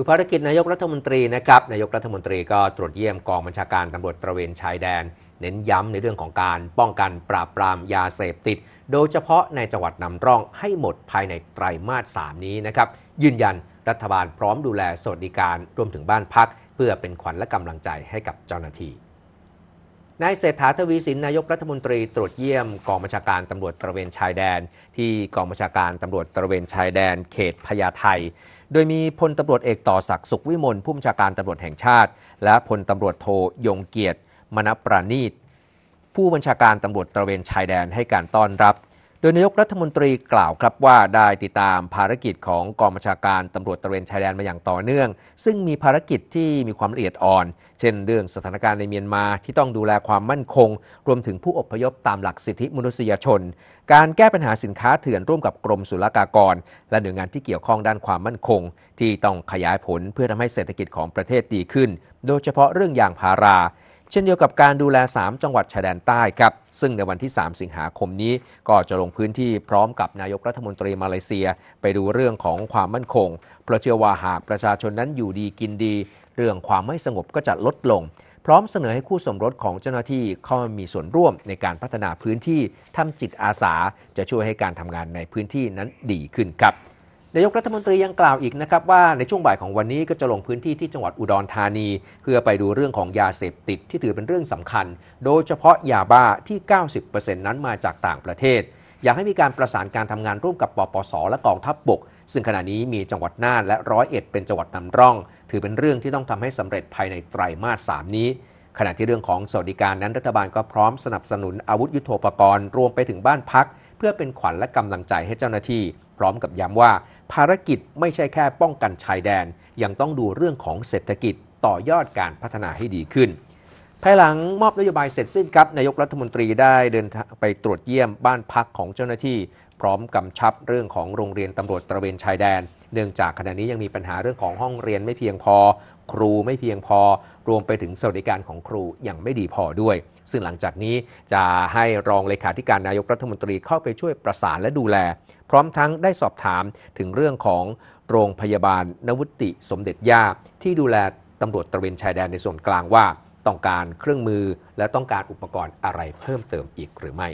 ูภารกิจนายกรัฐมนตรีนะครับนายกรัฐมนตรีก็ตรวจเยี่ยมกองบัญชาการตำรวจตระเวนชายแดน เน้นย้ำในเรื่องของการป้องกันปราบปรามยาเสพติด โดยเฉพาะในจังหวัดนำร่องให้หมดภายในไตรมาส3นี้นะครับยืนยันรัฐบาลพร้อมดูแลสวัสดิการรวมถึงบ้านพัก เพื่อเป็นขวัญและกำลังใจให้กับเจ้าหน้าที่นายเศรษฐาทวีสินนายกรัฐมนตรี ตรวจเยี่ยมกองบัญชาการตำรวจตระเวนชายแดนที่กองบัญชาการตำรวจตระเวนชายแดน เขตพญาไทโดยมีพลตำรวจเอกต่อศักดิ์สุขวิมล ผู้บัญชาการตำรวจแห่งชาติ และพลตำรวจโทยงเกียรติมณประณีต ผู้บัญชาการตำรวจตระเวนชายแดนให้การต้อนรับโดยนายกรัฐมนตรีกล่าวครับว่าได้ติดตามภารกิจของกองบัญชาการตำรวจตระเวนชายแดนมาอย่างต่อเนื่อง ซึ่งมีภารกิจที่มีความละเอียดอ่อน เช่นเรื่องสถานการณ์ในเมียนมาที่ต้องดูแลความมั่นคง รวมถึงผู้อพยพตามหลักสิทธิมนุษยชน การแก้ปัญหาสินค้าเถื่อนร่วมกับกรมศุลกากร และหน่วยงานที่เกี่ยวข้องด้านความมั่นคง ที่ต้องขยายผลเพื่อทำให้เศรษฐกิจของประเทศดีขึ้น โดยเฉพาะเรื่องยางพาราเช่นเดียวกับการดูแล 3 จังหวัดชายแดนใต้ครับ ซึ่งในวันที่ 3 สิงหาคมนี้ก็จะลงพื้นที่พร้อมกับนายกรัฐมนตรีมาเลเซียไปดูเรื่องของความมั่นคงเพราะเชื่อว่าหากประชาชนนั้นอยู่ดีกินดี เรื่องความไม่สงบก็จะลดลง พร้อมเสนอให้คู่สมรสของเจ้าหน้าที่เข้ามามีส่วนร่วมในการพัฒนาพื้นที่ทำจิตอาสาจะช่วยให้การทำงานในพื้นที่นั้นดีขึ้นครับนายกรัฐมนตรียังกล่าวอีกนะครับว่าในช่วงบ่ายของวันนี้ก็จะลงพื้นที่ที่จังหวัดอุดรธานี เพื่อไปดูเรื่องของยาเสพติดที่ถือเป็นเรื่องสำคัญ โดยเฉพาะยาบ้าที่ 90%นั้นมาจากต่างประเทศ อยากให้มีการประสานการทำงานร่วมกับปปส และกองทัพบบกซึ่งขณะนี้มีจังหวัดน่านและร้อยเอ็ดเป็นจังหวัดนำร่อง ถือเป็นเรื่องที่ต้องทำให้สำเร็จภายในไตรมาส3นี้ ขณะที่เรื่องของสวัสดิการนั้นรัฐบาลก็พร้อมสนับสนุนอาวุธยุโทโธปกรณ์รวมไปถึงบ้านพัก เพื่อเป็นขวัญและกำลังใจให้เจ้าหน้าที่พร้อมกับย้ำว่าภารกิจไม่ใช่แค่ป้องกันชายแดน ยังต้องดูเรื่องของเศรษฐกิจต่อยอดการพัฒนาให้ดีขึ้น ภายหลังมอบนโยบายเสร็จสิ้นครับนายกรัฐมนตรีได้เดินไปตรวจเยี่ยมบ้านพักของเจ้าหน้าที่ พร้อมกำชับเรื่องของโรงเรียนตำรวจตระเวนชายแดนเนื่องจากขณะนี้ยังมีปัญหาเรื่องของห้องเรียนไม่เพียงพอ ครูไม่เพียงพอ รวมไปถึงสวัสดิการของครูยังไม่ดีพอด้วย ซึ่งหลังจากนี้จะให้รองเลขาธิการนายกรัฐมนตรีเข้าไปช่วยประสานและดูแล พร้อมทั้งได้สอบถามถึงเรื่องของโรงพยาบาลนวุติสมเด็จย่าที่ดูแลตำรวจตระเวนชายแดนในส่วนกลางว่าต้องการเครื่องมือและต้องการอุปกรณ์อะไรเพิ่มเติมอีกหรือไม่